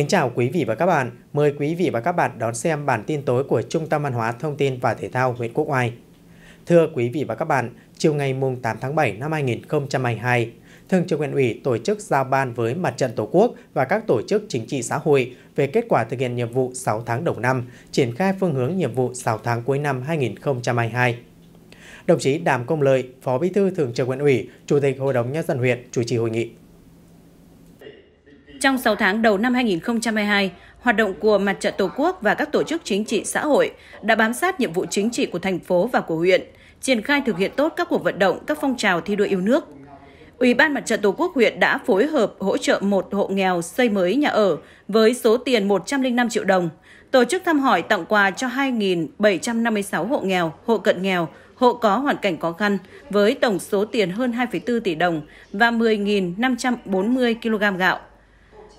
Kính chào quý vị và các bạn. Mời quý vị và các bạn đón xem bản tin tối của Trung tâm Văn hóa Thông tin và Thể thao huyện Quốc Oai. Thưa quý vị và các bạn, chiều ngày 8 tháng 7 năm 2022, Thường trực huyện ủy tổ chức giao ban với Mặt trận Tổ quốc và các tổ chức chính trị xã hội về kết quả thực hiện nhiệm vụ 6 tháng đầu năm, triển khai phương hướng nhiệm vụ 6 tháng cuối năm 2022. Đồng chí Đàm Công Lợi, Phó Bí thư Thường trực huyện ủy, Chủ tịch Hội đồng nhân dân huyện chủ trì hội nghị. Trong 6 tháng đầu năm 2022, hoạt động của Mặt trận Tổ quốc và các tổ chức chính trị xã hội đã bám sát nhiệm vụ chính trị của thành phố và của huyện, triển khai thực hiện tốt các cuộc vận động, các phong trào thi đua yêu nước. Ủy ban Mặt trận Tổ quốc huyện đã phối hợp hỗ trợ một hộ nghèo xây mới nhà ở với số tiền 105 triệu đồng, tổ chức thăm hỏi tặng quà cho 2.756 hộ nghèo, hộ cận nghèo, hộ có hoàn cảnh khó khăn với tổng số tiền hơn 2,4 tỷ đồng và 10.540 kg gạo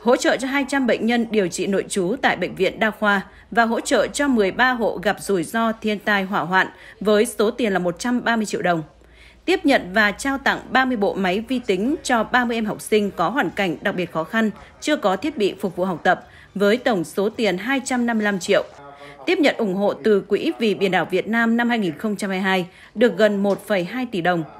hỗ trợ cho 200 bệnh nhân điều trị nội trú tại Bệnh viện Đa khoa và hỗ trợ cho 13 hộ gặp rủi ro thiên tai hỏa hoạn với số tiền là 130 triệu đồng. Tiếp nhận và trao tặng 30 bộ máy vi tính cho 30 em học sinh có hoàn cảnh đặc biệt khó khăn, chưa có thiết bị phục vụ học tập với tổng số tiền 255 triệu. Tiếp nhận ủng hộ từ Quỹ vì Biển đảo Việt Nam năm 2022 được gần 1,2 tỷ đồng –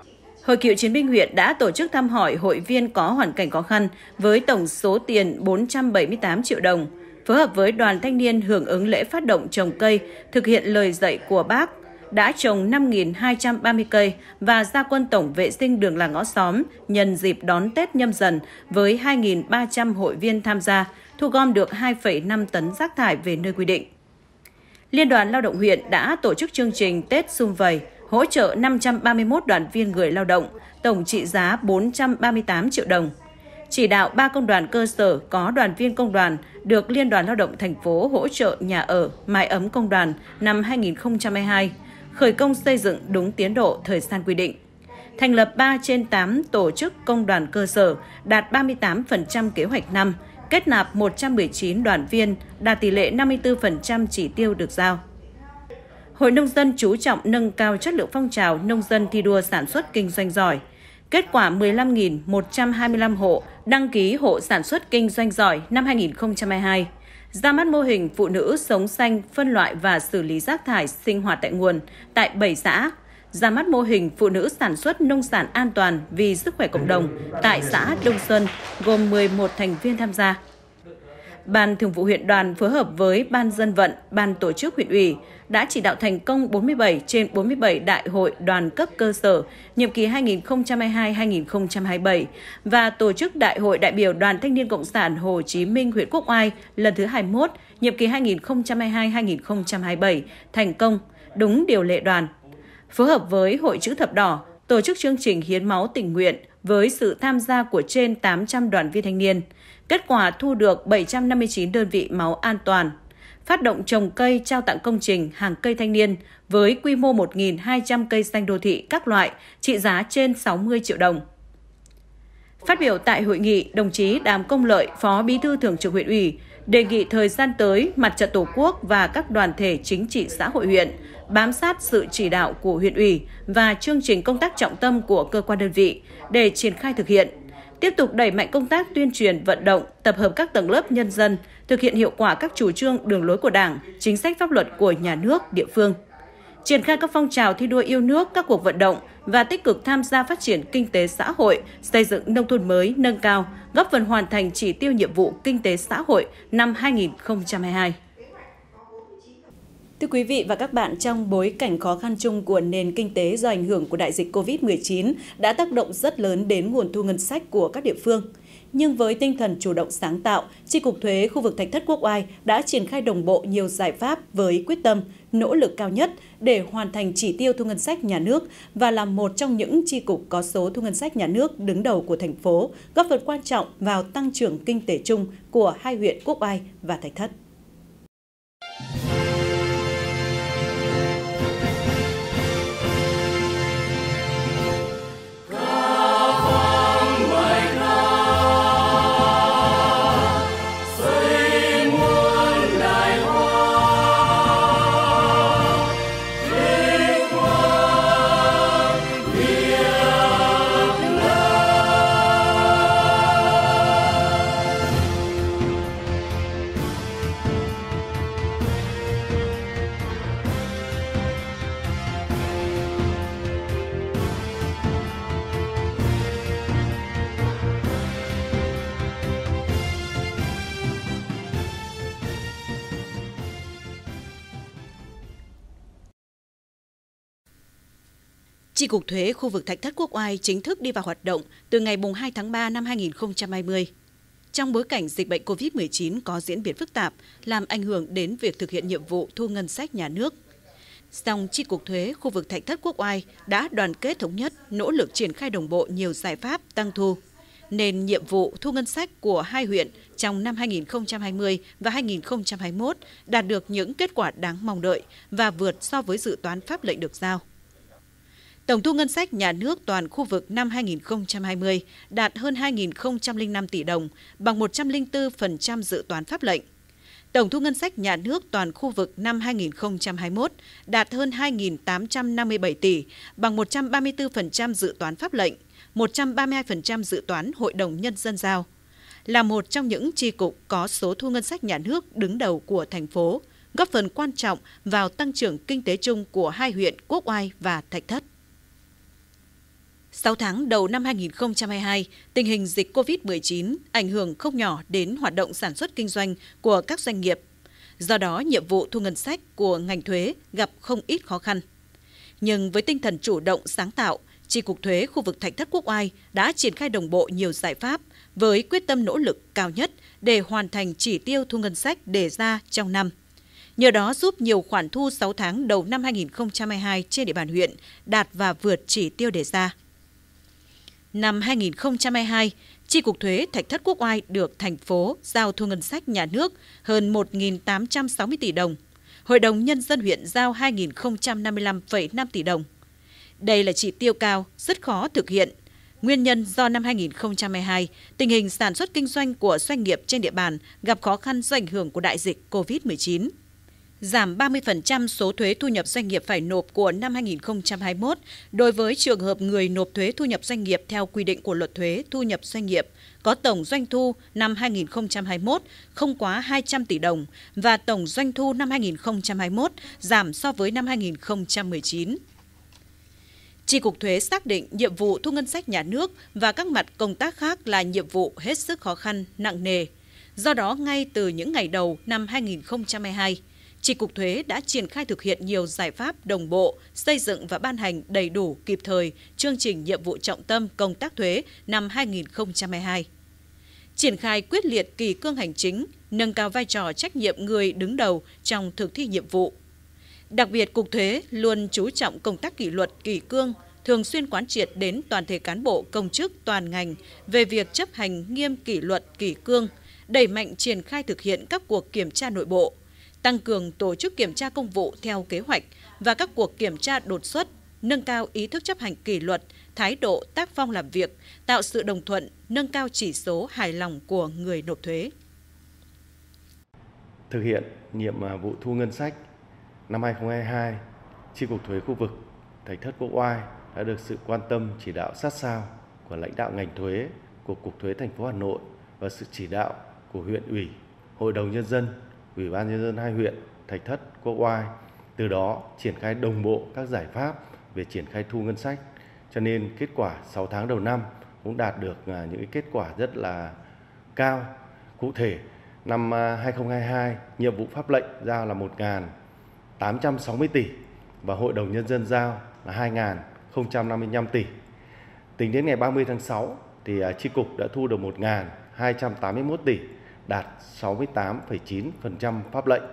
Hội cựu chiến binh huyện đã tổ chức thăm hỏi hội viên có hoàn cảnh khó khăn với tổng số tiền 478 triệu đồng, phối hợp với đoàn thanh niên hưởng ứng lễ phát động trồng cây, thực hiện lời dạy của bác, đã trồng 5.230 cây và gia quân tổng vệ sinh đường làng ngõ xóm nhân dịp đón Tết nhâm dần với 2.300 hội viên tham gia, thu gom được 2,5 tấn rác thải về nơi quy định. Liên đoàn Lao động huyện đã tổ chức chương trình Tết xung vầy, hỗ trợ 531 đoàn viên người lao động, tổng trị giá 438 triệu đồng. Chỉ đạo 3 công đoàn cơ sở có đoàn viên công đoàn được Liên đoàn Lao động thành phố hỗ trợ nhà ở, mái ấm công đoàn năm 2022, khởi công xây dựng đúng tiến độ thời gian quy định. Thành lập 3 trên 8 tổ chức công đoàn cơ sở đạt 38% kế hoạch năm, kết nạp 119 đoàn viên, đạt tỷ lệ 54% chỉ tiêu được giao. Hội nông dân chú trọng nâng cao chất lượng phong trào nông dân thi đua sản xuất kinh doanh giỏi. Kết quả 15.125 hộ đăng ký hộ sản xuất kinh doanh giỏi năm 2022. Ra mắt mô hình phụ nữ sống xanh, phân loại và xử lý rác thải sinh hoạt tại nguồn tại 7 xã. Ra mắt mô hình phụ nữ sản xuất nông sản an toàn vì sức khỏe cộng đồng tại xã Đông Sơn gồm 11 thành viên tham gia. Ban Thường vụ huyện đoàn phối hợp với Ban dân vận, Ban tổ chức huyện ủy đã chỉ đạo thành công 47 trên 47 đại hội đoàn cấp cơ sở nhiệm kỳ 2022-2027 và tổ chức đại hội đại biểu Đoàn Thanh niên Cộng sản Hồ Chí Minh huyện Quốc Oai lần thứ 21 nhiệm kỳ 2022-2027 thành công đúng điều lệ đoàn. Phối hợp với Hội chữ thập đỏ tổ chức chương trình hiến máu tình nguyện với sự tham gia của trên 800 đoàn viên thanh niên. Kết quả thu được 759 đơn vị máu an toàn, phát động trồng cây trao tặng công trình hàng cây thanh niên với quy mô 1.200 cây xanh đô thị các loại trị giá trên 60 triệu đồng. Phát biểu tại hội nghị, đồng chí Đàm Công Lợi, Phó Bí thư Thường trực huyện ủy, đề nghị thời gian tới mặt trận Tổ quốc và các đoàn thể chính trị xã hội huyện bám sát sự chỉ đạo của huyện ủy và chương trình công tác trọng tâm của cơ quan đơn vị để triển khai thực hiện tiếp tục đẩy mạnh công tác tuyên truyền, vận động, tập hợp các tầng lớp nhân dân, thực hiện hiệu quả các chủ trương, đường lối của Đảng, chính sách pháp luật của nhà nước, địa phương. Triển khai các phong trào thi đua yêu nước, các cuộc vận động và tích cực tham gia phát triển kinh tế xã hội, xây dựng nông thôn mới nâng cao, góp phần hoàn thành chỉ tiêu nhiệm vụ kinh tế xã hội năm 2022. Thưa quý vị và các bạn, trong bối cảnh khó khăn chung của nền kinh tế do ảnh hưởng của đại dịch COVID-19 đã tác động rất lớn đến nguồn thu ngân sách của các địa phương. Nhưng với tinh thần chủ động sáng tạo, Tri Cục Thuế khu vực Thạch Thất Quốc Oai đã triển khai đồng bộ nhiều giải pháp với quyết tâm, nỗ lực cao nhất để hoàn thành chỉ tiêu thu ngân sách nhà nước và là một trong những tri cục có số thu ngân sách nhà nước đứng đầu của thành phố, góp phần quan trọng vào tăng trưởng kinh tế chung của hai huyện Quốc Oai và Thạch Thất. Cục Thuế khu vực Thạch Thất Quốc Oai chính thức đi vào hoạt động từ ngày 2 tháng 3 năm 2020. Trong bối cảnh dịch bệnh COVID-19 có diễn biến phức tạp, làm ảnh hưởng đến việc thực hiện nhiệm vụ thu ngân sách nhà nước. Song Chi cục thuế khu vực Thạch Thất Quốc Oai đã đoàn kết thống nhất, nỗ lực triển khai đồng bộ nhiều giải pháp tăng thu, nên nhiệm vụ thu ngân sách của hai huyện trong năm 2020 và 2021 đạt được những kết quả đáng mong đợi và vượt so với dự toán pháp lệnh được giao. Tổng thu ngân sách nhà nước toàn khu vực năm 2020 đạt hơn 2.005 tỷ đồng, bằng 104% dự toán pháp lệnh. Tổng thu ngân sách nhà nước toàn khu vực năm 2021 đạt hơn 2.857 tỷ, bằng 134% dự toán pháp lệnh, 132% dự toán Hội đồng Nhân dân giao. Là một trong những chi cục có số thu ngân sách nhà nước đứng đầu của thành phố, góp phần quan trọng vào tăng trưởng kinh tế chung của hai huyện Quốc Oai và Thạch Thất. 6 tháng đầu năm 2022, tình hình dịch COVID-19 ảnh hưởng không nhỏ đến hoạt động sản xuất kinh doanh của các doanh nghiệp. Do đó, nhiệm vụ thu ngân sách của ngành thuế gặp không ít khó khăn. Nhưng với tinh thần chủ động sáng tạo, Chi cục thuế khu vực Thạch Thất Quốc Oai đã triển khai đồng bộ nhiều giải pháp với quyết tâm nỗ lực cao nhất để hoàn thành chỉ tiêu thu ngân sách đề ra trong năm. Nhờ đó giúp nhiều khoản thu 6 tháng đầu năm 2022 trên địa bàn huyện đạt và vượt chỉ tiêu đề ra. Năm 2022, Chi cục thuế Thạch Thất Quốc Oai được thành phố giao thu ngân sách nhà nước hơn 1.860 tỷ đồng. Hội đồng Nhân dân huyện giao 2.055,5 tỷ đồng. Đây là chỉ tiêu cao, rất khó thực hiện. Nguyên nhân do năm 2022, tình hình sản xuất kinh doanh của doanh nghiệp trên địa bàn gặp khó khăn do ảnh hưởng của đại dịch COVID-19 giảm 30% số thuế thu nhập doanh nghiệp phải nộp của năm 2021 đối với trường hợp người nộp thuế thu nhập doanh nghiệp theo quy định của luật thuế thu nhập doanh nghiệp có tổng doanh thu năm 2021 không quá 200 tỷ đồng và tổng doanh thu năm 2021 giảm so với năm 2019. Tri Cục Thuế xác định nhiệm vụ thu ngân sách nhà nước và các mặt công tác khác là nhiệm vụ hết sức khó khăn, nặng nề. Do đó, ngay từ những ngày đầu năm 2022, Tri Cục Thuế đã triển khai thực hiện nhiều giải pháp đồng bộ, xây dựng và ban hành đầy đủ kịp thời chương trình nhiệm vụ trọng tâm công tác thuế năm 2022. Triển khai quyết liệt kỳ cương hành chính, nâng cao vai trò trách nhiệm người đứng đầu trong thực thi nhiệm vụ. Đặc biệt, Cục Thuế luôn chú trọng công tác kỷ luật kỳ cương, thường xuyên quán triệt đến toàn thể cán bộ công chức toàn ngành về việc chấp hành nghiêm kỷ luật kỳ cương, đẩy mạnh triển khai thực hiện các cuộc kiểm tra nội bộ, tăng cường tổ chức kiểm tra công vụ theo kế hoạch và các cuộc kiểm tra đột xuất, nâng cao ý thức chấp hành kỷ luật, thái độ tác phong làm việc, tạo sự đồng thuận, nâng cao chỉ số hài lòng của người nộp thuế. Thực hiện nhiệm à, vụ thu ngân sách năm 2022, Chi cục thuế khu vực Thạch Thất Quốc Oai đã được sự quan tâm chỉ đạo sát sao của lãnh đạo ngành thuế của Cục Thuế thành phố Hà Nội và sự chỉ đạo của huyện ủy, Hội đồng nhân dân ủy ban nhân dân hai huyện Thạch Thất, Quốc Oai. Từ đó triển khai đồng bộ các giải pháp về triển khai thu ngân sách. Cho nên kết quả 6 tháng đầu năm cũng đạt được à, những kết quả rất là cao. Cụ thể, năm 2022, à, nhiệm vụ pháp lệnh giao là 1.860 tỷ và Hội đồng Nhân dân giao là 2.055 tỷ. Tính đến ngày 30 tháng 6, thì à, Tri Cục đã thu được 1.281 tỷ đạt 68,9% pháp lệnh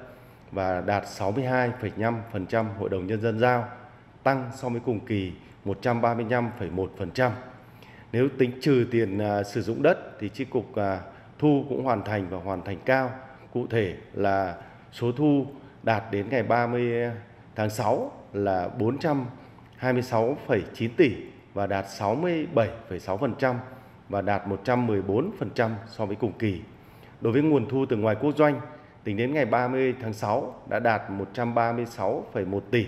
và đạt 62,5% Hội đồng Nhân dân giao, tăng so với cùng kỳ 135,1%. Nếu tính trừ tiền à, sử dụng đất thì tri cục à, thu cũng hoàn thành và hoàn thành cao. Cụ thể là số thu đạt đến ngày 30 tháng 6 là 426,9 tỷ và đạt 67,6% và đạt 114% so với cùng kỳ Đối với nguồn thu từ ngoài quốc doanh, tính đến ngày 30 tháng 6 đã đạt 136,1 tỷ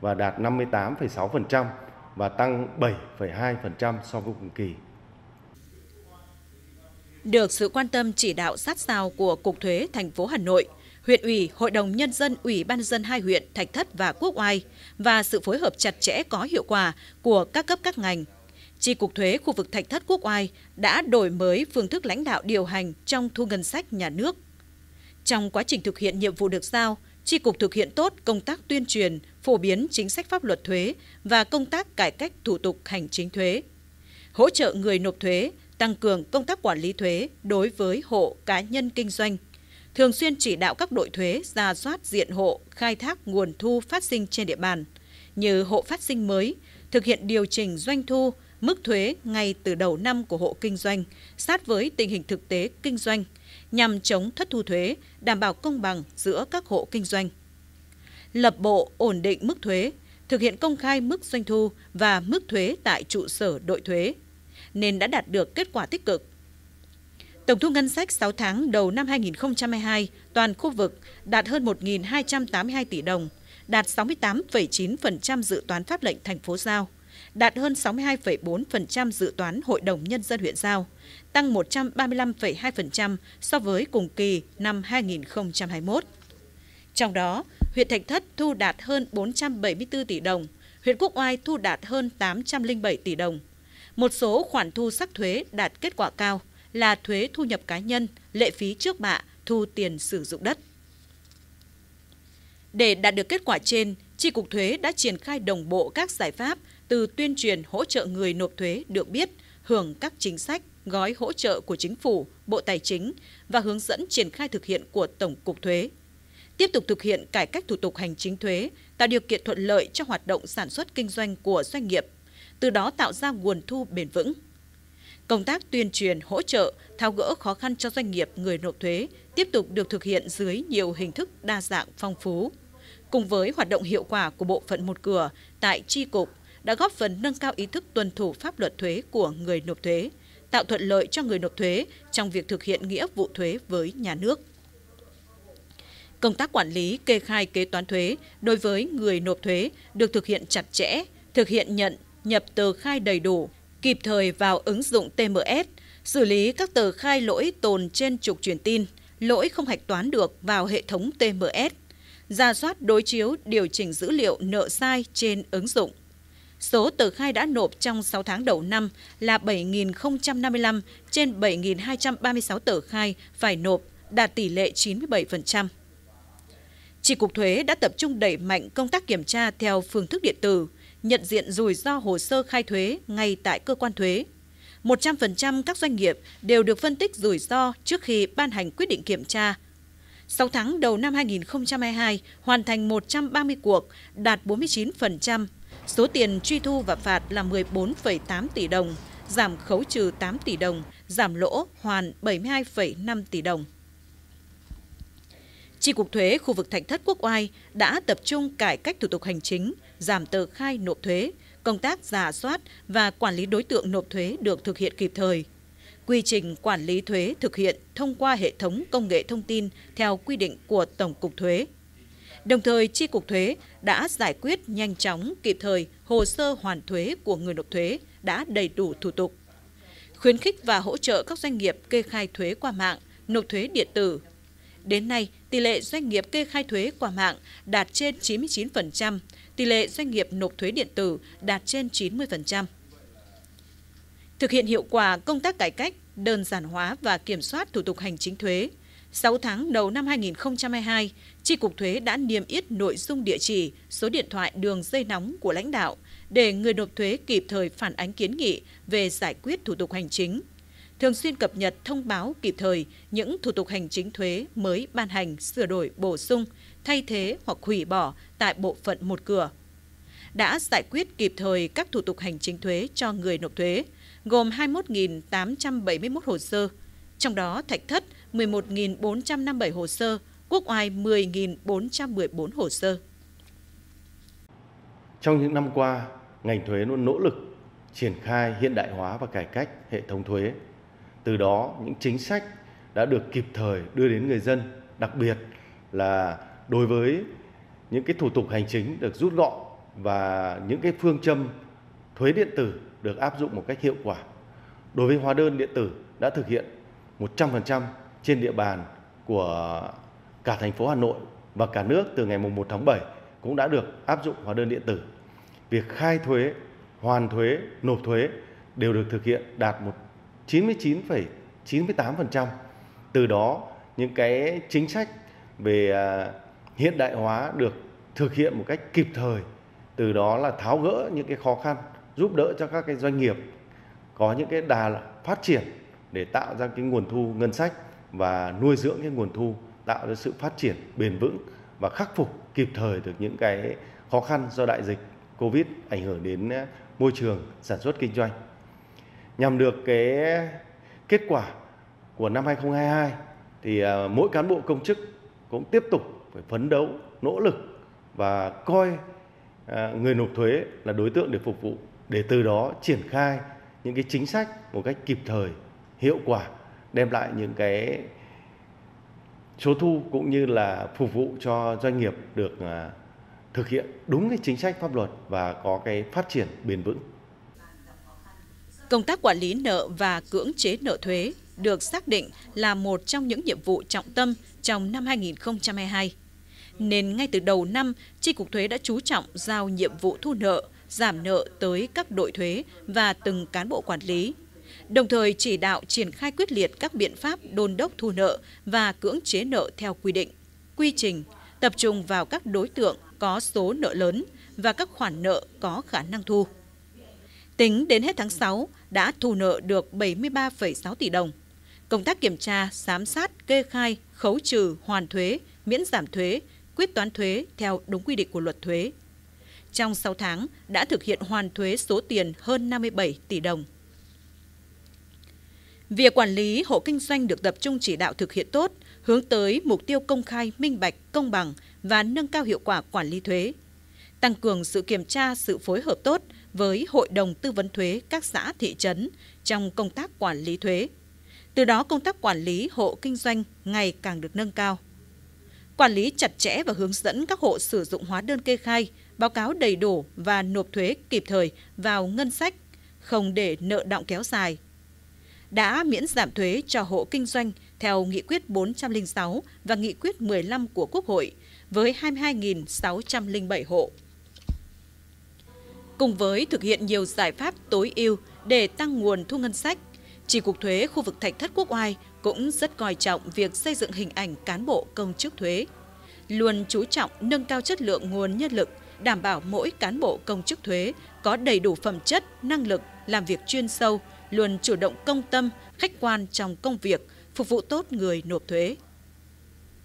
và đạt 58,6% và tăng 7,2% so với cùng kỳ. Được sự quan tâm chỉ đạo sát sao của Cục Thuế thành phố Hà Nội, huyện ủy, hội đồng nhân dân, ủy ban dân hai huyện Thạch Thất và Quốc Oai và sự phối hợp chặt chẽ có hiệu quả của các cấp các ngành, Chi cục thuế khu vực Thạch Thất Quốc Oai đã đổi mới phương thức lãnh đạo điều hành trong thu ngân sách nhà nước. Trong quá trình thực hiện nhiệm vụ được giao, Chi cục thực hiện tốt công tác tuyên truyền, phổ biến chính sách pháp luật thuế và công tác cải cách thủ tục hành chính thuế. Hỗ trợ người nộp thuế, tăng cường công tác quản lý thuế đối với hộ cá nhân kinh doanh. Thường xuyên chỉ đạo các đội thuế ra soát diện hộ, khai thác nguồn thu phát sinh trên địa bàn, như hộ phát sinh mới, thực hiện điều chỉnh doanh thu, mức thuế ngay từ đầu năm của hộ kinh doanh, sát với tình hình thực tế kinh doanh, nhằm chống thất thu thuế, đảm bảo công bằng giữa các hộ kinh doanh. Lập bộ ổn định mức thuế, thực hiện công khai mức doanh thu và mức thuế tại trụ sở đội thuế, nên đã đạt được kết quả tích cực. Tổng thu ngân sách 6 tháng đầu năm 2022 toàn khu vực đạt hơn 1.282 tỷ đồng, đạt 68,9% dự toán pháp lệnh thành phố giao đạt hơn 62,4% dự toán Hội đồng Nhân dân huyện Giao, tăng 135,2% so với cùng kỳ năm 2021. Trong đó, huyện Thạch Thất thu đạt hơn 474 tỷ đồng, huyện Quốc Oai thu đạt hơn 807 tỷ đồng. Một số khoản thu sắc thuế đạt kết quả cao là thuế thu nhập cá nhân, lệ phí trước bạ, thu tiền sử dụng đất. Để đạt được kết quả trên, Tri Cục Thuế đã triển khai đồng bộ các giải pháp từ tuyên truyền hỗ trợ người nộp thuế được biết, hưởng các chính sách, gói hỗ trợ của Chính phủ, Bộ Tài chính và hướng dẫn triển khai thực hiện của Tổng cục Thuế. Tiếp tục thực hiện cải cách thủ tục hành chính thuế, tạo điều kiện thuận lợi cho hoạt động sản xuất kinh doanh của doanh nghiệp, từ đó tạo ra nguồn thu bền vững. Công tác tuyên truyền, hỗ trợ, tháo gỡ khó khăn cho doanh nghiệp người nộp thuế tiếp tục được thực hiện dưới nhiều hình thức đa dạng phong phú. Cùng với hoạt động hiệu quả của bộ phận một cửa tại chi cục, đã góp phần nâng cao ý thức tuân thủ pháp luật thuế của người nộp thuế, tạo thuận lợi cho người nộp thuế trong việc thực hiện nghĩa vụ thuế với nhà nước. Công tác quản lý kê khai kế toán thuế đối với người nộp thuế được thực hiện chặt chẽ, thực hiện nhận, nhập tờ khai đầy đủ, kịp thời vào ứng dụng TMS, xử lý các tờ khai lỗi tồn trên trục truyền tin, lỗi không hạch toán được vào hệ thống TMS, ra soát đối chiếu điều chỉnh dữ liệu nợ sai trên ứng dụng, Số tờ khai đã nộp trong 6 tháng đầu năm là 7.055 trên 7.236 tờ khai phải nộp, đạt tỷ lệ 97%. Chỉ cục thuế đã tập trung đẩy mạnh công tác kiểm tra theo phương thức điện tử, nhận diện rủi ro hồ sơ khai thuế ngay tại cơ quan thuế. 100% các doanh nghiệp đều được phân tích rủi ro trước khi ban hành quyết định kiểm tra. 6 tháng đầu năm 2022 hoàn thành 130 cuộc, đạt 49% Số tiền truy thu và phạt là 14,8 tỷ đồng, giảm khấu trừ 8 tỷ đồng, giảm lỗ hoàn 72,5 tỷ đồng. Chi cục thuế khu vực Thạch Thất Quốc Oai đã tập trung cải cách thủ tục hành chính, giảm tờ khai nộp thuế, công tác giả soát và quản lý đối tượng nộp thuế được thực hiện kịp thời. Quy trình quản lý thuế thực hiện thông qua hệ thống công nghệ thông tin theo quy định của Tổng cục Thuế. Đồng thời, Chi cục thuế đã giải quyết nhanh chóng, kịp thời hồ sơ hoàn thuế của người nộp thuế đã đầy đủ thủ tục. Khuyến khích và hỗ trợ các doanh nghiệp kê khai thuế qua mạng, nộp thuế điện tử. Đến nay, tỷ lệ doanh nghiệp kê khai thuế qua mạng đạt trên 99%, tỷ lệ doanh nghiệp nộp thuế điện tử đạt trên 90%. Thực hiện hiệu quả công tác cải cách, đơn giản hóa và kiểm soát thủ tục hành chính thuế, 6 tháng đầu năm 2022, Tri Cục Thuế đã niêm yết nội dung địa chỉ, số điện thoại đường dây nóng của lãnh đạo để người nộp thuế kịp thời phản ánh kiến nghị về giải quyết thủ tục hành chính. Thường xuyên cập nhật thông báo kịp thời những thủ tục hành chính thuế mới ban hành, sửa đổi, bổ sung, thay thế hoặc hủy bỏ tại bộ phận một cửa. Đã giải quyết kịp thời các thủ tục hành chính thuế cho người nộp thuế, gồm 21.871 hồ sơ, trong đó thạch thất 11.457 hồ sơ, quốc oai 10.414 hồ sơ. Trong những năm qua, ngành thuế luôn nỗ lực triển khai hiện đại hóa và cải cách hệ thống thuế. Từ đó, những chính sách đã được kịp thời đưa đến người dân, đặc biệt là đối với những cái thủ tục hành chính được rút gọn và những cái phương châm thuế điện tử được áp dụng một cách hiệu quả. Đối với hóa đơn điện tử đã thực hiện 100% trên địa bàn của cả thành phố Hà Nội và cả nước từ ngày 1 tháng 7 cũng đã được áp dụng hóa đơn điện tử. Việc khai thuế, hoàn thuế, nộp thuế đều được thực hiện đạt một 99,98%. Từ đó những cái chính sách về à, hiện đại hóa được thực hiện một cách kịp thời. Từ đó là tháo gỡ những cái khó khăn, giúp đỡ cho các cái doanh nghiệp có những cái đà phát triển để tạo ra cái nguồn thu ngân sách và nuôi dưỡng cái nguồn thu tạo ra sự phát triển bền vững và khắc phục kịp thời được những cái khó khăn do đại dịch Covid ảnh hưởng đến ờ, môi trường sản xuất kinh doanh. Nhằm được cái kết quả của năm 2022 thì ờ, mỗi cán bộ công chức cũng tiếp tục phải phấn đấu, nỗ lực và coi ờ, người nộp thuế là đối tượng để phục vụ để từ đó triển khai những cái chính sách một cách kịp thời, hiệu quả đem lại những cái số thu cũng như là phục vụ cho doanh nghiệp được à, thực hiện đúng cái chính sách pháp luật và có cái phát triển bền vững. Công tác quản lý nợ và cưỡng chế nợ thuế được xác định là một trong những nhiệm vụ trọng tâm trong năm 2022. Nên ngay từ đầu năm, Tri Cục Thuế đã chú trọng giao nhiệm vụ thu nợ, giảm nợ tới các đội thuế và từng cán bộ quản lý đồng thời chỉ đạo triển khai quyết liệt các biện pháp đôn đốc thu nợ và cưỡng chế nợ theo quy định, quy trình, tập trung vào các đối tượng có số nợ lớn và các khoản nợ có khả năng thu. Tính đến hết tháng 6 đã thu nợ được 73,6 tỷ đồng. Công tác kiểm tra, giám sát, kê khai, khấu trừ, hoàn thuế, miễn giảm thuế, quyết toán thuế theo đúng quy định của luật thuế. Trong 6 tháng đã thực hiện hoàn thuế số tiền hơn 57 tỷ đồng. Việc quản lý hộ kinh doanh được tập trung chỉ đạo thực hiện tốt, hướng tới mục tiêu công khai, minh bạch, công bằng và nâng cao hiệu quả quản lý thuế. Tăng cường sự kiểm tra, sự phối hợp tốt với Hội đồng Tư vấn Thuế các xã, thị trấn trong công tác quản lý thuế. Từ đó công tác quản lý hộ kinh doanh ngày càng được nâng cao. Quản lý chặt chẽ và hướng dẫn các hộ sử dụng hóa đơn kê khai, báo cáo đầy đủ và nộp thuế kịp thời vào ngân sách, không để nợ động kéo dài, đã miễn giảm thuế cho hộ kinh doanh theo Nghị quyết 406 và Nghị quyết 15 của Quốc hội với 22.607 hộ. Cùng với thực hiện nhiều giải pháp tối ưu để tăng nguồn thu ngân sách, Chỉ cục thuế khu vực Thạch Thất Quốc Oai cũng rất coi trọng việc xây dựng hình ảnh cán bộ công chức thuế, luôn chú trọng nâng cao chất lượng nguồn nhân lực, đảm bảo mỗi cán bộ công chức thuế có đầy đủ phẩm chất, năng lực làm việc chuyên sâu, luôn chủ động công tâm, khách quan trong công việc, phục vụ tốt người nộp thuế.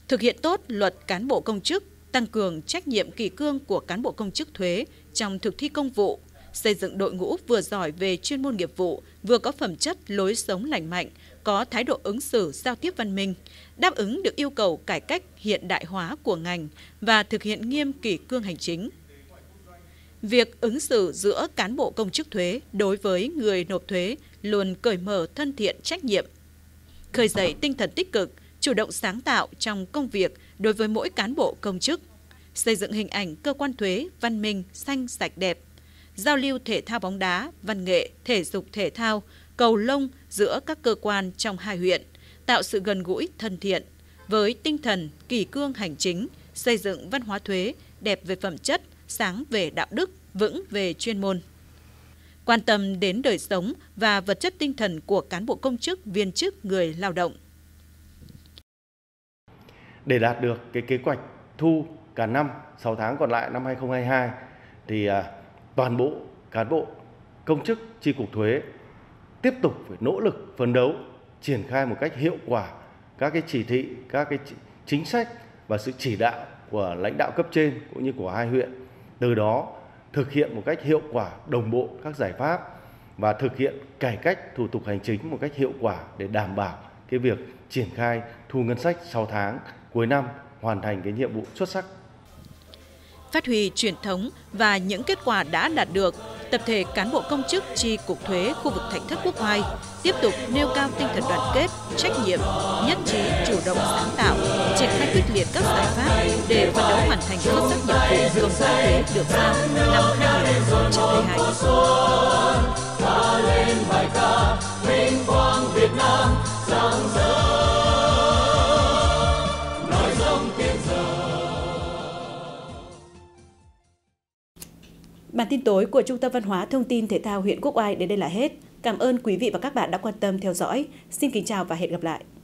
Thực hiện tốt luật cán bộ công chức, tăng cường trách nhiệm kỳ cương của cán bộ công chức thuế trong thực thi công vụ, xây dựng đội ngũ vừa giỏi về chuyên môn nghiệp vụ, vừa có phẩm chất lối sống lành mạnh, có thái độ ứng xử giao tiếp văn minh, đáp ứng được yêu cầu cải cách hiện đại hóa của ngành và thực hiện nghiêm kỷ cương hành chính. Việc ứng xử giữa cán bộ công chức thuế đối với người nộp thuế luôn cởi mở thân thiện trách nhiệm. Khơi dậy tinh thần tích cực, chủ động sáng tạo trong công việc đối với mỗi cán bộ công chức. Xây dựng hình ảnh cơ quan thuế văn minh, xanh, sạch đẹp. Giao lưu thể thao bóng đá, văn nghệ, thể dục thể thao, cầu lông giữa các cơ quan trong hai huyện, tạo sự gần gũi thân thiện với tinh thần kỷ cương hành chính, xây dựng văn hóa thuế đẹp về phẩm chất, sáng về đạo đức, vững về chuyên môn quan tâm đến đời sống và vật chất tinh thần của cán bộ công chức, viên chức, người lao động. Để đạt được cái kế hoạch thu cả năm 6 tháng còn lại năm 2022 thì à, toàn bộ cán bộ công chức chi cục thuế tiếp tục phải nỗ lực phấn đấu triển khai một cách hiệu quả các cái chỉ thị, các cái chính sách và sự chỉ đạo của lãnh đạo cấp trên cũng như của hai huyện. Từ đó thực hiện một cách hiệu quả đồng bộ các giải pháp và thực hiện cải cách thủ tục hành chính một cách hiệu quả để đảm bảo cái việc triển khai thu ngân sách 6 tháng cuối năm hoàn thành cái nhiệm vụ xuất sắc. Phát huy truyền thống và những kết quả đã đạt được, tập thể cán bộ công chức chi cục thuế khu vực Thạch Thất Quốc Oai tiếp tục nêu cao tinh thần đoàn kết, trách nhiệm, nhất trí chủ động sáng tạo, triển quyết liệt các giải pháp để phấn đấu hoàn thành xuất sắc nhiệm vụ công tác thuế được giao năm 2022. Ta lên bài ca vinh quang Việt Nam rạng rỡ. Bản tin tối của Trung tâm Văn hóa Thông tin Thể thao huyện Quốc Oai đến đây là hết. Cảm ơn quý vị và các bạn đã quan tâm theo dõi. Xin kính chào và hẹn gặp lại.